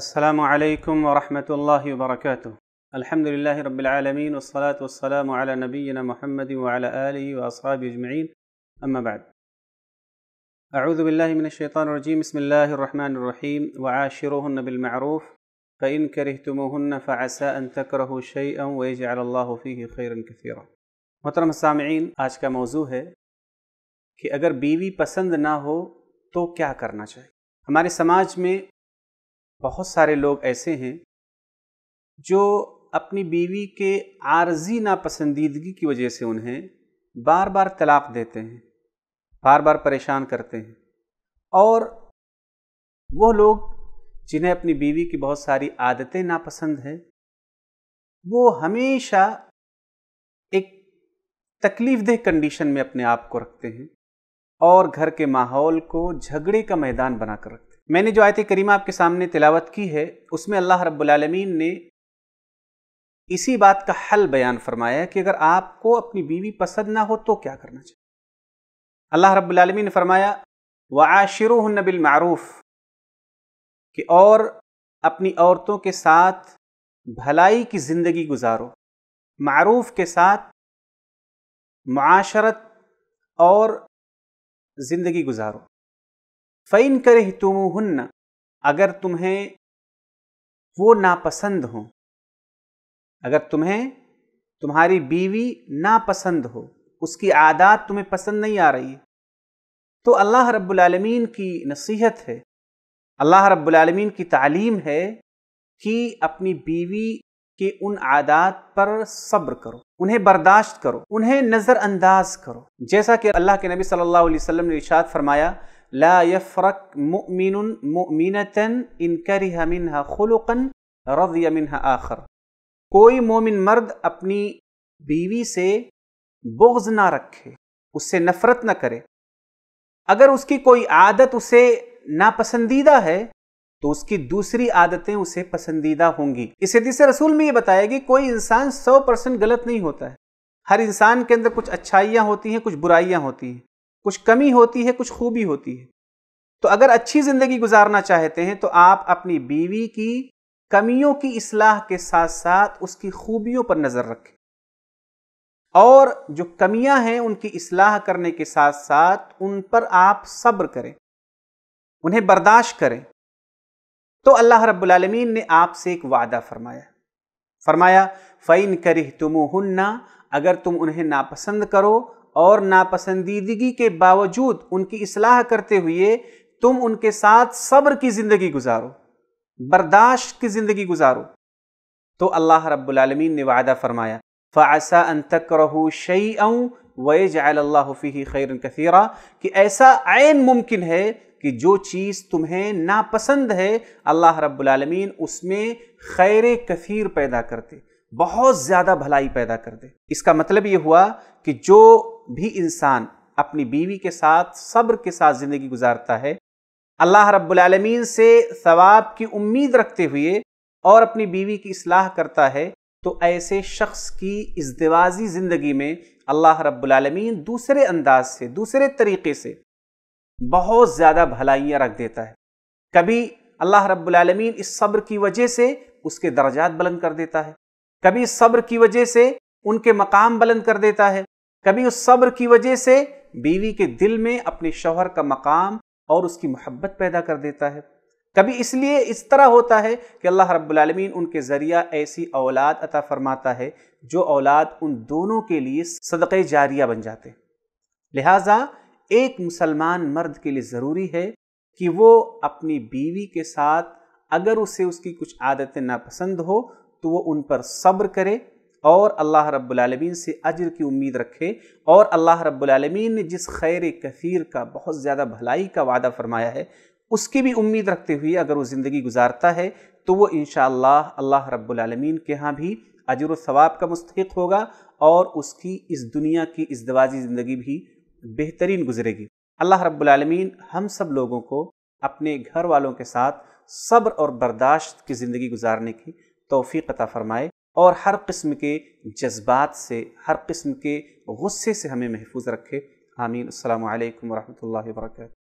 السلام عليكم ورحمة الله وبركاته الحمد لله رب العالمين والصلاة والسلام على نبينا محمد وعلى آله وأصحابه أجمعين أما بعد أعوذ بالله من الشيطان الرجيم بسم الله الرحمن الرحيم وعاشروهن بالمعروف فإن كرهتموهن فعسى أن تكرهوا شيئا ويجعل الله فيه خيرا كثيرا محترم السامعين آج کا موضوع ہے کہ اگر بیوی پسند نہ ہو تو کیا کرنا چاہیے ہمارے سماج میں बहुत सारे लोग ऐसे हैं जो अपनी बीवी के आर्जी नापसंदीदगी की वजह से उन्हें बार बार तलाक देते हैं बार बार परेशान करते हैं और वो लोग जिन्हें अपनी बीवी की बहुत सारी आदतें नापसंद हैं वो हमेशा एक तकलीफ कंडीशन में अपने आप को रखते हैं और घर के माहौल को झगड़े का मैदान बनाकर रखते हैं मैंने जो आयत करीमा आपके सामने तिलावत की है उसमें अल्लाह रब्बुलमीन ने इसी बात का हल बयान फरमाया कि अगर आपको अपनी बीवी पसंद ना हो तो क्या करना चाहिए अल्लाह रब्बुलमीन ने फरमाया व आशर बिलमारूफ़ कि और अपनी औरतों के साथ भलाई की ज़िंदगी गुजारो मरूफ के साथ माशरत और ज़िंदगी गुजारो फ़ैन कर अगर तुम्हें वो नापसंद हो अगर तुम्हें तुम्हारी बीवी नापसंद हो उसकी आदात तुम्हें पसंद नहीं आ रही तो अल्लाह रब्बुलमीन की नसीहत है अल्लाह रब्बुलमीन की तालीम है कि अपनी बीवी के उन आदात पर सब्र करो उन्हें बर्दाश्त करो उन्हें नज़रअंदाज करो जैसा कि अल्लाह के नबी सल्लल्लाहु अलैहि वसल्लम ने इशाद फरमाया ला यफरक मुमिन मुमिनतन इनकर मिनहा खुलकन रजिया मिनहा आखर कोई मोमिन मर्द अपनी बीवी से बोग्ज ना रखे उससे नफरत ना करे अगर उसकी कोई आदत उसे नापसंदीदा है तो उसकी दूसरी आदतें उसे पसंदीदा होंगी इस हदीस रसूल में ये बताया कि कोई इंसान सौ परसेंट गलत नहीं होता है हर इंसान के अंदर कुछ अच्छाइयाँ होती हैं कुछ बुराइयाँ होती हैं कुछ कमी होती है कुछ खूबी होती है तो अगर अच्छी ज़िंदगी गुजारना चाहते हैं तो आप अपनी बीवी की कमियों की इसलाह के साथ साथ उसकी खूबियों पर नज़र रखें और जो कमियां हैं उनकी इसलाह करने के साथ साथ उन पर आप सब्र करें उन्हें बर्दाश्त करें तो अल्लाह रब्लमीन ने आपसे एक वादा फरमाया फरमाया फ़ैन करह तुम अगर तुम उन्हें नापसंद करो और नापसंदीदगी के बावजूद उनकी इसलाह करते हुए तुम उनके साथ सब्र की ज़िंदगी गुजारो बर्दाश्त की ज़िंदगी गुजारो तो अल्लाह रब्लमीन ने वायदा फरमाया फ़ासा अन तक रहो शई अं वज खैर कसीरा कि ऐसा आन मुमकिन है कि जो चीज़ तुम्हें नापसंद है अल्लाह रब्लमीन उसमें खैर कसीर पैदा करते बहुत ज़्यादा भलाई पैदा कर दे इसका मतलब ये हुआ कि जो भी इंसान अपनी बीवी के साथ सब्र के साथ ज़िंदगी गुजारता है अल्लाह रब्बुलमीन से सवाब की उम्मीद रखते हुए और अपनी बीवी की असलाह करता है तो ऐसे शख्स की इजदवाजी ज़िंदगी में अल्लाह रब्बुलमीन दूसरे अंदाज से दूसरे तरीके से बहुत ज़्यादा भलाइयाँ रख देता है कभी अल्लाह रब्लमीन इस सब्र की वजह से उसके दर्जात बुलंद कर देता है कभी सब्र की वजह से उनके मकाम बुलंद कर देता है कभी उस सब्र की वजह से बीवी के दिल में अपने शोहर का मकाम और उसकी मोहब्बत पैदा कर देता है कभी इसलिए इस तरह होता है कि अल्लाह रब्बुलमीन उनके ज़रिया ऐसी औलाद अता फरमाता है जो औलाद उन दोनों के लिए सदक़ जारिया बन जाते हैं लिहाजा एक मुसलमान मर्द के लिए ज़रूरी है कि वो अपनी बीवी के साथ अगर उसे उसकी कुछ आदतें नापसंद हो तो वो उन पर सब्र करे और अल्लाह रब्बुलमीन से अजर की उम्मीद रखे और अल्लाह रब्बुलमीन ने जिस खैर कसीर का बहुत ज़्यादा भलाई का वादा फरमाया है उसकी भी उम्मीद रखते हुए अगर वो ज़िंदगी गुजारता है तो वो इन अल्लाह रब्बुलमीन के यहाँ भी अजर सवाब का मुस्तक होगा और उसकी इस दुनिया की इस दवाजी ज़िंदगी भी बेहतरीन गुजरेगी अल्लाह रब्बुलमीन हम सब लोगों को अपने घर वालों के साथ सब्र और बर्दाश्त की ज़िंदगी गुजारने की तोफ़ी अता फ़रमाए और हर किस्म के जज्बात से हर किस्म के गुस्से से हमें महफूज रखे आमीन अल्लाम वरहमल वर्क